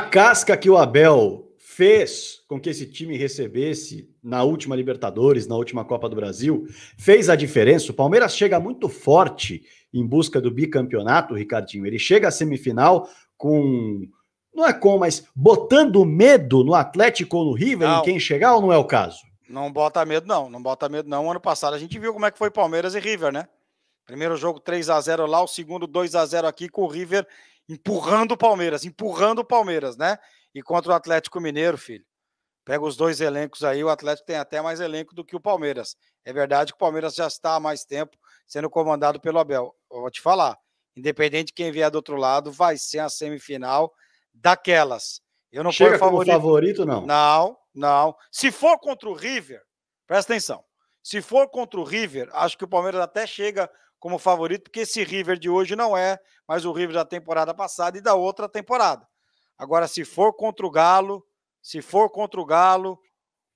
A casca que o Abel fez com que esse time recebesse na última Libertadores, na última Copa do Brasil, fez a diferença. O Palmeiras chega muito forte em busca do bicampeonato, Ricardinho. Ele chega à semifinal com. Não é com, mas botando medo no Atlético ou no River não. em quem chegar ou não é o caso? Não bota medo, não. Não bota medo, não. Ano passado a gente viu como é que foi Palmeiras e River, né? Primeiro jogo 3 a 0 lá, o segundo 2 a 0 aqui com o River empurrando o Palmeiras, empurrando o Palmeiras, né? E contra o Atlético Mineiro, filho. Pega os dois elencos aí, o Atlético tem até mais elenco do que o Palmeiras. É verdade que o Palmeiras já está há mais tempo sendo comandado pelo Abel. Eu vou te falar, independente de quem vier do outro lado, vai ser a semifinal daquelas. Eu não Chega favorito. como favorito, não? Não, não. Se for contra o River, presta atenção. Se for contra o River, acho que o Palmeiras até chega como favorito, porque esse River de hoje não é mais o River da temporada passada e da outra temporada. Agora, se for contra o Galo, se for contra o Galo,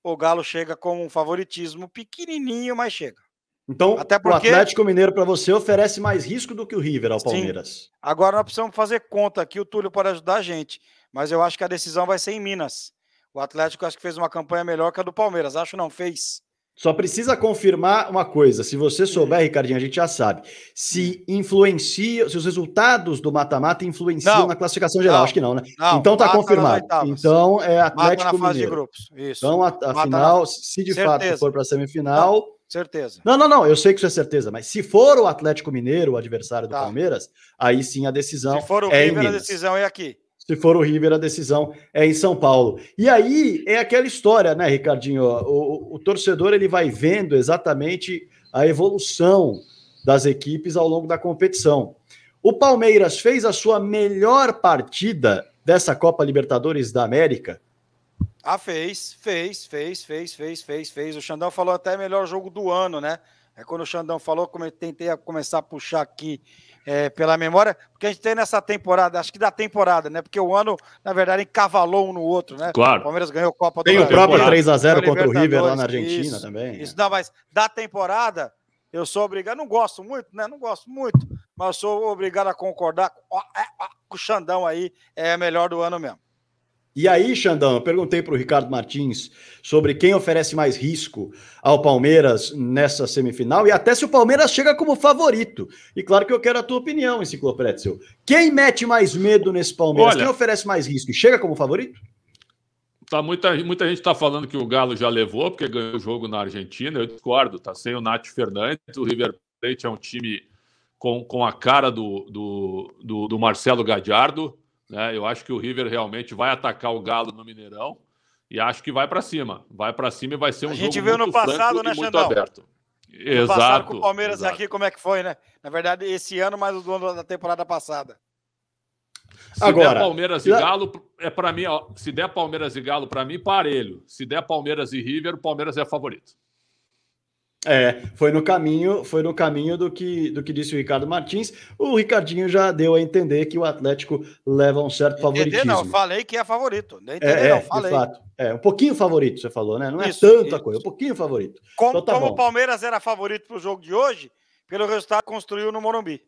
o Galo chega com um favoritismo pequenininho, mas chega. Então, porque... o Atlético Mineiro para você oferece mais risco do que o River ao Palmeiras. Sim. Agora nós precisamos fazer conta aqui, o Túlio pode ajudar a gente, mas eu acho que a decisão vai ser em Minas. O Atlético acho que fez uma campanha melhor que a do Palmeiras, acho não fez. Só precisa confirmar uma coisa. Se você hum. souber, Ricardinho, a gente já sabe. Se hum. influencia, se os resultados do mata-mata influenciam não, na classificação geral, não, acho que não, né? Não, então tá confirmado. Então é Atlético mata na fase Mineiro. de grupos. Isso. Então a, a final, na... se de certeza. fato for para a semifinal, certeza. Não, não, não, eu sei que isso é certeza, mas se for o Atlético Mineiro, o adversário do tá. Palmeiras, aí sim a decisão Se for o é River, a decisão é aqui. Se for o River, a decisão é em São Paulo. E aí é aquela história, né, Ricardinho? O, o torcedor ele vai vendo exatamente a evolução das equipes ao longo da competição. O Palmeiras fez a sua melhor partida dessa Copa Libertadores da América? Ah, fez, fez, fez, fez, fez, fez, fez. O Xandão falou até melhor jogo do ano, né? É quando o Xandão falou, eu tentei começar a puxar aqui é, pela memória, porque a gente tem nessa temporada, acho que da temporada, né? Porque o ano, na verdade, encavalou um no outro, né? Claro. O Palmeiras ganhou a Copa tem do Tem o próprio 3x0 contra o River lá na Argentina isso, também. Isso, né? não, mas da temporada, eu sou obrigado, não gosto muito, né? Não gosto muito, mas sou obrigado a concordar. É, o Xandão aí é melhor do ano mesmo. E aí, Xandão, eu perguntei para o Ricardo Martins sobre quem oferece mais risco ao Palmeiras nessa semifinal e até se o Palmeiras chega como favorito. E claro que eu quero a tua opinião, Enciclopédio. Quem mete mais medo nesse Palmeiras? Olha, quem oferece mais risco? Chega como favorito? Tá, muita, muita gente está falando que o Galo já levou, porque ganhou o jogo na Argentina. Eu discordo, tá sem o Nath Fernandes. O River Plate é um time com, com a cara do, do, do, do Marcelo Gadiardo né? Eu acho que o River realmente vai atacar o Galo no Mineirão e acho que vai para cima. Vai para cima e vai ser um jogo muito A gente viu no passado, né, Xandão? aberto. exato. com o Palmeiras exato. aqui, como é que foi, né? Na verdade, esse ano mais o dono da temporada passada. Se Agora, der Palmeiras e Galo, é para mim, ó, se der Palmeiras e Galo, para mim, parelho. Se der Palmeiras e River, o Palmeiras é favorito. É, foi no caminho, foi no caminho do que, do que disse o Ricardo Martins. O Ricardinho já deu a entender que o Atlético leva um certo favoritismo. Entendeu? não, falei que é favorito. é, não, é, falei. Fato, é, um pouquinho favorito, você falou, né? Não é isso, é tanta isso. coisa, um pouquinho favorito. Como, então tá como o Palmeiras era favorito para o jogo de hoje, pelo resultado construiu no Morumbi.